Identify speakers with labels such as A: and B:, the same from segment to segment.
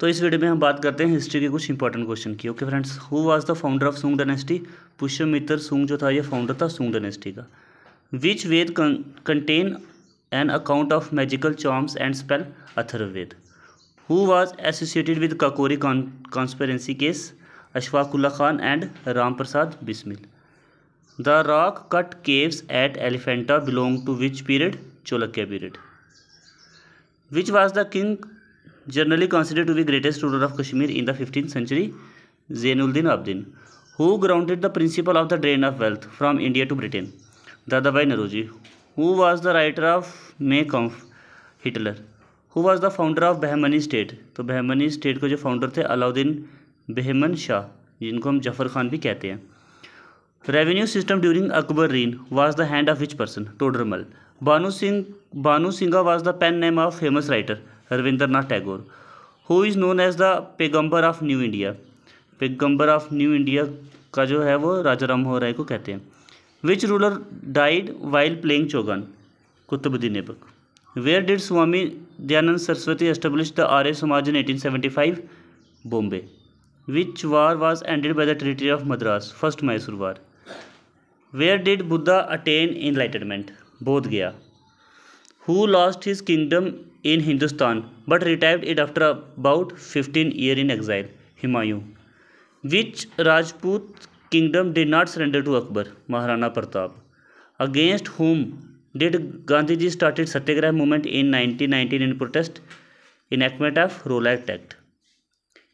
A: तो इस वीडियो में हम बात करते हैं हिस्ट्री के कुछ इंपॉर्टेंट क्वेश्चन की okay friends who was the founder of Sunga dynasty Pushyamitra Sunga जो था ये फाउंडर था सुंग डायनेस्टी का which Veda contain an account of magical charms and spell Atharvaveda who was associated with Kakori conspiracy case Ashfaqulla Khan and Ram Prasad Bismil the rock cut caves at Elephanta belong to which period Chalukya period which was the king generally considered to be greatest ruler of Kashmir in the 15th century, Zainuddin Abidin, who grounded the principle of the drain of wealth from India to Britain, Dadabhai Naroji, who was the writer of Mein Kampf, Hitler, who was the founder of Bahmani state, तो Bahmani state के जो founder थे अलाउद्दीन बहमन शाह जिनको हम जफर खान भी कहते हैं revenue system during Akbar reign was the hand of which person Todarmal Bhanu Singh Bhanu Singha was the pen name of famous writer Nath Tagore who is known as the पेगम्बर ऑफ न्यू इंडिया पेगम्बर ऑफ न्यू इंडिया का जो है वो राजा मोहन राय को कहते हैं which ruler died while playing चौगन Qutubuddin Aibak where did Swami Dayanand Saraswati establish the Arya Samaj in eighteen five Bombay which war was ended by the treaty of Madras first Mysore war where did Buddha attain enlightenment Bodh Gaya who lost his kingdom in Hindustan but retired it after about 15 years in exile, Himayu. Which Rajput kingdom did not surrender to Akbar, Maharana Pratap? Against whom did Gandhiji started Satyagraha movement in 1919 in protest enactment of Rowlatt Act?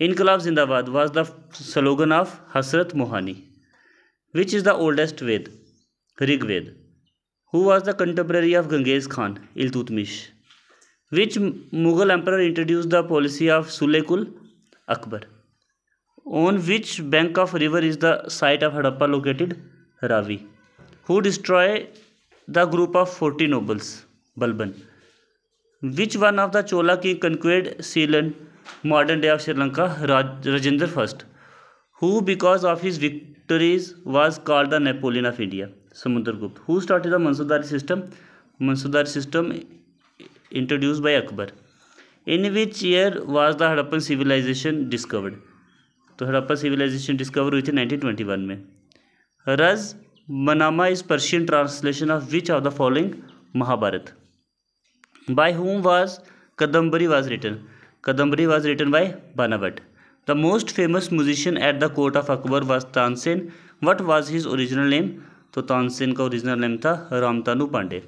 A: Inqilab Zindabad was the slogan of Hasrat Mohani. Which is the oldest Ved? Rig Ved. Who was the contemporary of Ganges Khan, Iltutmish? Which Mughal emperor introduced the policy of Sulekul Akbar? On which bank of river is the site of Harappa located? Ravi. Who destroyed the group of 40 nobles? Balban. Which one of the Chola king conquered Ceylon, modern day of Sri Lanka? Rajendra I. Who, because of his victories, was called the Napoleon of India? Samudragupta. Who started the Mansudari system? Mansudari system introduce by Akbar in which year was the Harappan civilisation discovered तो Harappan civilisation discover हुई थी 1921 में Razmnama is Persian translation of which of the following Mahabharata by whom was Kadambari was written Kadambari was written by Banabhatta the most famous musician at the court of Akbar was Tansen what was his original name तो तानसेन का original name था Ramtanu Pandey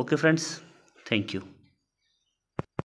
A: okay friends Thank you.